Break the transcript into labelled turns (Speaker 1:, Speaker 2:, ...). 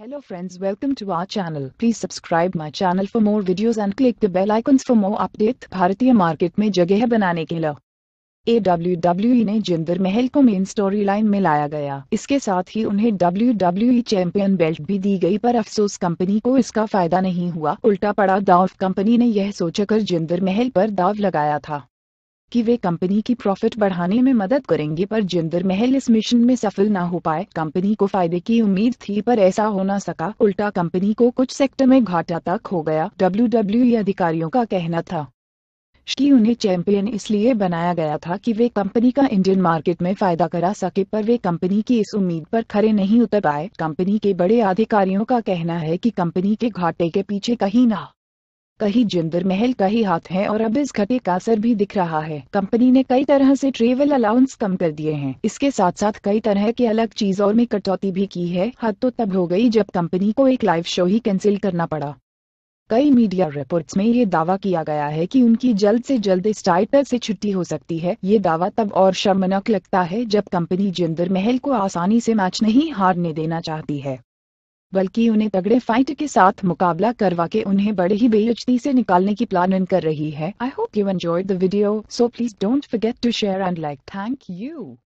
Speaker 1: Hello friends welcome to our channel. Please subscribe my channel for more videos and click the bell icons for more updates. भारतीय market में जगह बनाने के लिए ए ने जिंदर महल को मेन स्टोरी लाइन में लाया गया इसके साथ ही उन्हें डब्ल्यू चैंपियन बेल्ट भी दी गई पर अफसोस कंपनी को इसका फायदा नहीं हुआ उल्टा पड़ा दाव कंपनी ने यह सोचकर जिंदर महल पर दाव लगाया था कि वे कंपनी की प्रॉफिट बढ़ाने में मदद करेंगे पर जिंदर महल इस मिशन में सफल ना हो पाए कंपनी को फायदे की उम्मीद थी पर ऐसा हो ना सका उल्टा कंपनी को कुछ सेक्टर में घाटा तक हो गया डब्ल्यू डब्ल्यू अधिकारियों का कहना था कि उन्हें चैंपियन इसलिए बनाया गया था कि वे कंपनी का इंडियन मार्केट में फायदा करा सके पर वे कंपनी की इस उम्मीद पर खरे नहीं उतर पाए कंपनी के बड़े अधिकारियों का कहना है कि कंपनी के घाटे के पीछे कहीं ना कहीं जिंदर महल का ही हाथ है और अब इस घटे का असर भी दिख रहा है कंपनी ने कई तरह से ट्रेवल अलाउंस कम कर दिए हैं इसके साथ साथ कई तरह के अलग चीज और में कटौती भी की है हद तो तब हो गई जब कंपनी को एक लाइव शो ही कैंसिल करना पड़ा कई मीडिया रिपोर्ट्स में ये दावा किया गया है कि उनकी जल्द से जल्द इस टाइटल से छुट्टी हो सकती है ये दावा तब और शर्मनाक लगता है जब कंपनी जिंदर महल को आसानी से मैच नहीं हारने देना चाहती है बल्कि उन्हें तगड़े फाइट के साथ मुकाबला करवा के उन्हें बड़े ही बेइज्जती से निकालने की प्लानिंग कर रही है I hope you enjoy the video so please don't forget to share and like thank you